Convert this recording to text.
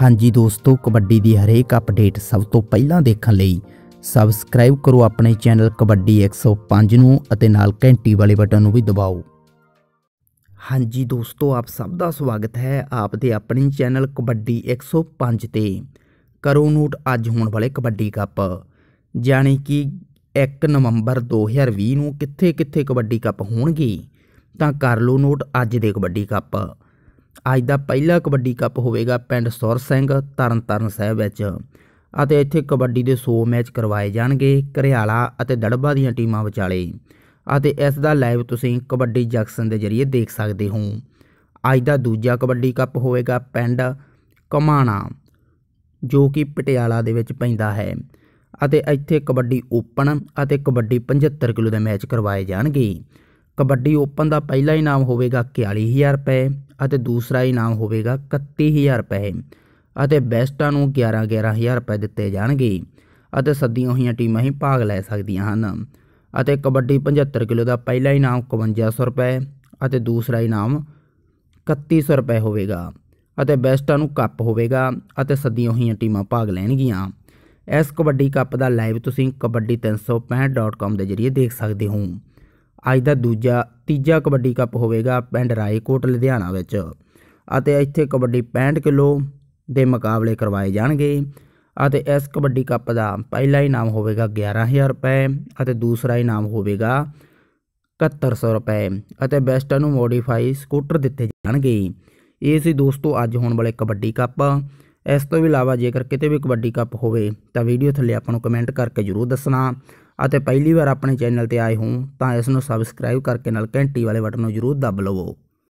ਹਾਂਜੀ ਦੋਸਤੋ ਕਬੱਡੀ ਦੀ ਹਰੇਕ ਅਪਡੇਟ ਸਭ ਤੋਂ ਪਹਿਲਾਂ ਦੇਖਣ ਲਈ ਸਬਸਕ੍ਰਾਈਬ ਕਰੋ ਆਪਣੇ ਚੈਨਲ ਕਬੱਡੀ 105 ਨੂੰ ਅਤੇ ਨਾਲ ਘੰਟੀ ਵਾਲੇ ਬਟਨ ਨੂੰ ਵੀ ਦਬਾਓ ਹਾਂਜੀ ਦੋਸਤੋ ਆਪ ਸਭ ਦਾ ਸਵਾਗਤ ਹੈ ਆਪ ਦੇ ਆਪਣੇ ਚੈਨਲ ਕਬੱਡੀ 105 ਤੇ ਕਰੋ ਨੋਟ ਅੱਜ ਹੋਣ ਵਾਲੇ ਕਬੱਡੀ ਕੱਪ ਯਾਨੀ ਕਿ 1 ਨਵੰਬਰ 2020 ਨੂੰ ਕਿੱਥੇ-ਕਿੱਥੇ ਕਬੱਡੀ ਕੱਪ ਹੋਣਗੇ ਤਾਂ ਕਰ ਲਓ ਨੋਟ ਅੱਜ ਦੇ ਕਬੱਡੀ ਕੱਪ ਅੱਜ ਦਾ ਪਹਿਲਾ ਕਬੱਡੀ ਕੱਪ ਹੋਵੇਗਾ ਪਿੰਡ ਸੌਰ ਸਿੰਘ ਤਰਨਤਾਰਨ ਸਾਹਿਬ ਵਿੱਚ ਅਤੇ ਇੱਥੇ ਕਬੱਡੀ ਦੇ 100 ਮੈਚ ਕਰਵਾਏ ਜਾਣਗੇ ਕਰਿਆਲਾ ਅਤੇ ਦੜਬਾ ਦੀਆਂ ਟੀਮਾਂ ਵਿਚਾਲੇ ਅਤੇ ਇਸ ਦਾ ਲਾਈਵ ਤੁਸੀਂ ਕਬੱਡੀ ਜੰਕਸ਼ਨ ਦੇ ਜ਼ਰੀਏ ਦੇਖ ਸਕਦੇ ਹੋ ਅੱਜ ਦਾ ਦੂਜਾ ਕਬੱਡੀ ਕੱਪ ਹੋਵੇਗਾ ਪਿੰਡ ਕਮਾਣਾ ਜੋ ਕਿ ਪਟਿਆਲਾ ਦੇ ਵਿੱਚ ਪੈਂਦਾ ਹੈ ਅਤੇ ਇੱਥੇ ਕਬੱਡੀ ਓਪਨ ਅਤੇ ਕਬੱਡੀ 75 ਕਿਲੋ ਦੇ ਮੈਚ ਕਰਵਾਏ ਜਾਣਗੇ ਕਬੱਡੀ ਓਪਨ ਦਾ ਪਹਿਲਾ ਇਨਾਮ ਹੋਵੇਗਾ 41000 ਰੁਪਏ ਅਤੇ ਦੂਸਰਾ ਇਨਾਮ ਹੋਵੇਗਾ 31000 ਰੁਪਏ ਅਤੇ ਬੈਸਟਾਂ ਨੂੰ 11 11000 ਰੁਪਏ ਦਿੱਤੇ ਜਾਣਗੇ ਅਤੇ ਸੱਦੀਆਂ ਹੋਈਆਂ ਟੀਮਾਂ ਹੀ ਭਾਗ ਲੈ ਸਕਦੀਆਂ ਹਨ ਅਤੇ ਕਬੱਡੀ 75 ਕਿਲੋ ਦਾ ਪਹਿਲਾ ਇਨਾਮ 5500 ਰੁਪਏ ਅਤੇ ਦੂਸਰਾ ਇਨਾਮ 3100 ਰੁਪਏ ਹੋਵੇਗਾ ਅਤੇ ਬੈਸਟਾਂ ਨੂੰ ਕੱਪ ਹੋਵੇਗਾ ਅਤੇ ਸੱਦੀਆਂ ਹੋਈਆਂ ਟੀਮਾਂ ਭਾਗ ਲੈਣਗੀਆਂ ਇਸ ਕਬੱਡੀ ਕੱਪ ਦਾ ਲਾਈਵ ਤੁਸੀਂ ਕਬੱਡੀ365.com ਦੇ ਜ਼ਰੀਏ ਦੇਖ ਸਕਦੇ ਹੋ ਅੱਜ ਦਾ ਦੂਜਾ ਤੀਜਾ ਕਬੱਡੀ ਕੱਪ ਹੋਵੇਗਾ ਪਿੰਡ ਰਾਏਕੋਟ ਲੁਧਿਆਣਾ ਵਿੱਚ ਅਤੇ ਇੱਥੇ ਕਬੱਡੀ 65 ਕਿਲੋ ਦੇ ਮੁਕਾਬਲੇ ਕਰਵਾਏ ਜਾਣਗੇ ਅਤੇ ਇਸ ਕਬੱਡੀ ਕੱਪ ਦਾ ਪਹਿਲਾ ਇਨਾਮ ਹੋਵੇਗਾ 11000 ਰੁਪਏ ਅਤੇ ਦੂਸਰਾ ਇਨਾਮ ਹੋਵੇਗਾ 7100 ਰੁਪਏ ਅਤੇ ਬੈਸਟਾਂ ਨੂੰ ਮੋਡੀਫਾਈ ਸਕੂਟਰ ਦਿੱਤੇ ਜਾਣਗੇ ਇਹ ਸੀ ਦੋਸਤੋ ਅੱਜ ਹੋਣ ਵਾਲੇ ਕਬੱਡੀ ਕੱਪ ਇਸ ਤੋਂ ਵੀ ਇਲਾਵਾ ਜੇਕਰ ਕਿਤੇ ਵੀ ਕਬੱਡੀ ਕੱਪ ਹੋਵੇ ਤਾਂ ਵੀਡੀਓ ਥੱਲੇ ਆਪਾਂ ਨੂੰ ਕਮੈਂਟ ਕਰਕੇ ਜ਼ਰੂਰ ਦੱਸਣਾ ਅਤੇ ਪਹਿਲੀ ਵਾਰ ਆਪਣੇ ਚੈਨਲ ਤੇ ਆਏ ਹੋ ਤਾਂ ਇਸ ਨੂੰ ਸਬਸਕ੍ਰਾਈਬ ਕਰਕੇ ਨਾਲ ਘੰਟੀ ਵਾਲੇ ਬਟਨ ਨੂੰ ਜ਼ਰੂਰ ਦਬ ਲਵੋ